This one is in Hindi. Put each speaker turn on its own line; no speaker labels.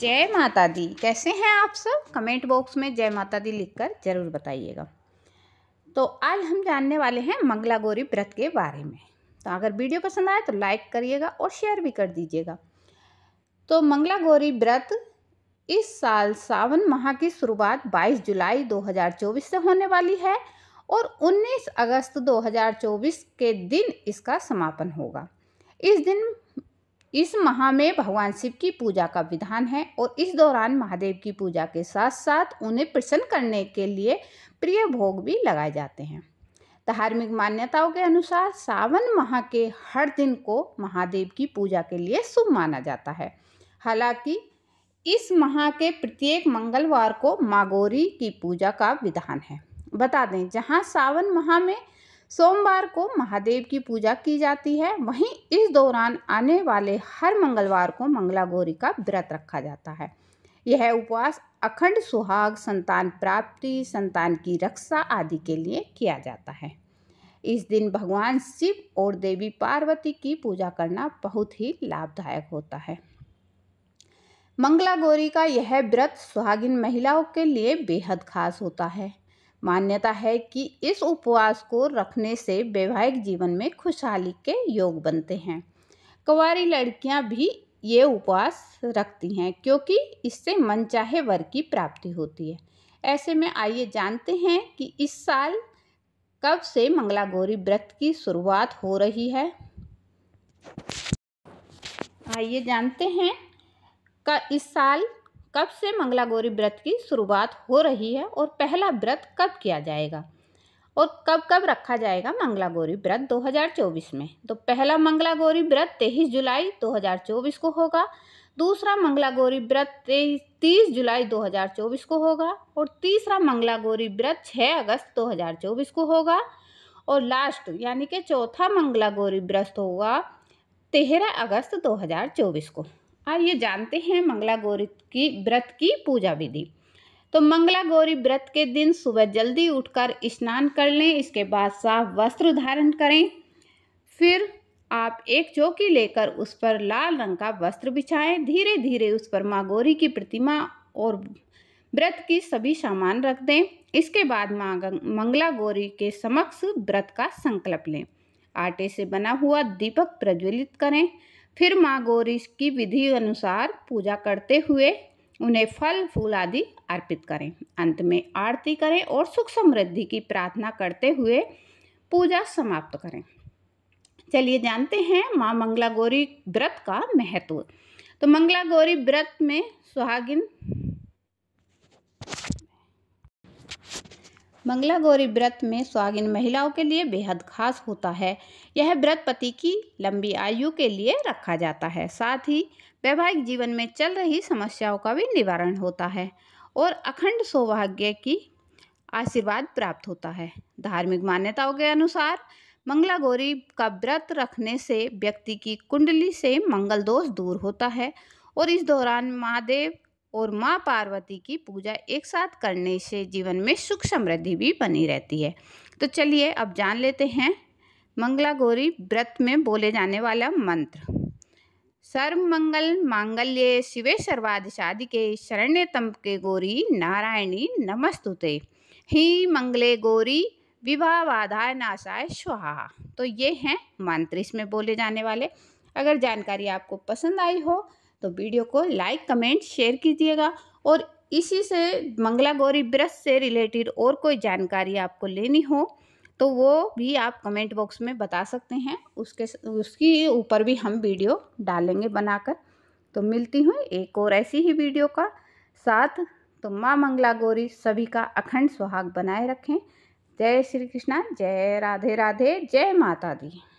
जय माता दी कैसे हैं आप सब कमेंट बॉक्स में जय माता दी लिखकर ज़रूर बताइएगा तो आज हम जानने वाले हैं मंगला गौरी व्रत के बारे में तो अगर वीडियो पसंद आए तो लाइक करिएगा और शेयर भी कर दीजिएगा तो मंगला गौरी व्रत इस साल सावन माह की शुरुआत 22 जुलाई 2024 से होने वाली है और 19 अगस्त 2024 के दिन इसका समापन होगा इस दिन इस माह में भगवान शिव की पूजा का विधान है और इस दौरान महादेव की पूजा के साथ साथ उन्हें प्रसन्न करने के लिए प्रिय भोग भी लगाए जाते हैं धार्मिक मान्यताओं के अनुसार सावन माह के हर दिन को महादेव की पूजा के लिए शुभ माना जाता है हालांकि इस माह के प्रत्येक मंगलवार को मागोरी की पूजा का विधान है बता दें जहां सावन माह में सोमवार को महादेव की पूजा की जाती है वहीं इस दौरान आने वाले हर मंगलवार को मंगला गौरी का व्रत रखा जाता है यह उपवास अखंड सुहाग संतान प्राप्ति संतान की रक्षा आदि के लिए किया जाता है इस दिन भगवान शिव और देवी पार्वती की पूजा करना बहुत ही लाभदायक होता है मंगला गौरी का यह व्रत सुहागिन महिलाओं के लिए बेहद खास होता है मान्यता है कि इस उपवास को रखने से वैवाहिक जीवन में खुशहाली के योग बनते हैं कुंवारी लड़कियां भी ये उपवास रखती हैं क्योंकि इससे मनचाहे वर की प्राप्ति होती है ऐसे में आइए जानते हैं कि इस साल कब से मंगला गौरी व्रत की शुरुआत हो रही है आइए जानते हैं का इस साल कब से मंगला गौरी व्रत की शुरुआत हो रही है और पहला व्रत कब किया जाएगा और कब कब रखा जाएगा मंगला गौरी व्रत 2024 में तो पहला मंगला गौरी व्रत 23 जुलाई 2024 को होगा दूसरा मंगला गौरी व्रत तीस जुलाई 2024 को होगा और तीसरा मंगला गौरी व्रत 6 अगस्त 2024 को होगा और लास्ट यानी कि चौथा मंगला गौरी व्रत होगा तेरह अगस्त 2024 को आइए हाँ, जानते हैं मंगला गौरी की व्रत की पूजा विधि तो मंगला गौरी व्रत के दिन सुबह जल्दी उठकर स्नान कर लें इसके बाद साफ वस्त्र धारण करें फिर आप एक चौकी लेकर उस पर लाल रंग का वस्त्र बिछाएं धीरे धीरे उस पर माँ गौरी की प्रतिमा और व्रत की सभी सामान रख दें इसके बाद माँ मंगला गौरी के समक्ष व्रत का संकल्प लें आटे से बना हुआ दीपक प्रज्वलित करें फिर माँ गौरी की विधि अनुसार पूजा करते हुए उन्हें फल फूल आदि अर्पित करें अंत में आरती करें और सुख समृद्धि की प्रार्थना करते हुए पूजा समाप्त करें चलिए जानते हैं माँ मंगला गौरी व्रत का महत्व तो मंगला गौरी व्रत में सुहागिन मंगला गौरी व्रत में स्वागिन महिलाओं के लिए बेहद खास होता है यह व्रत पति की लंबी आयु के लिए रखा जाता है साथ ही वैवाहिक जीवन में चल रही समस्याओं का भी निवारण होता है और अखंड सौभाग्य की आशीर्वाद प्राप्त होता है धार्मिक मान्यताओं के अनुसार मंगला गौरी का व्रत रखने से व्यक्ति की कुंडली से मंगल दोष दूर होता है और इस दौरान महादेव और माँ पार्वती की पूजा एक साथ करने से जीवन में सुख समृद्धि भी बनी रहती है तो चलिए अब जान लेते हैं मंगला गौरी व्रत में बोले जाने वाला मंत्र सर्व मंगल मांगल्य शिवे सर्वाधिशादि के तम के गौरी नारायणी नमस्तुते ही मंगले गौरी विवाह वाधाय नाशाय स्वाहा तो ये हैं मंत्र इसमें बोले जाने वाले अगर जानकारी आपको पसंद आई हो तो वीडियो को लाइक कमेंट शेयर कीजिएगा और इसी से मंगला गौरी ब्रश से रिलेटेड और कोई जानकारी आपको लेनी हो तो वो भी आप कमेंट बॉक्स में बता सकते हैं उसके उसकी ऊपर भी हम वीडियो डालेंगे बनाकर तो मिलती हूँ एक और ऐसी ही वीडियो का साथ तो माँ मंगला गौरी सभी का अखंड सुहाग बनाए रखें जय श्री कृष्णा जय राधे राधे जय माता दी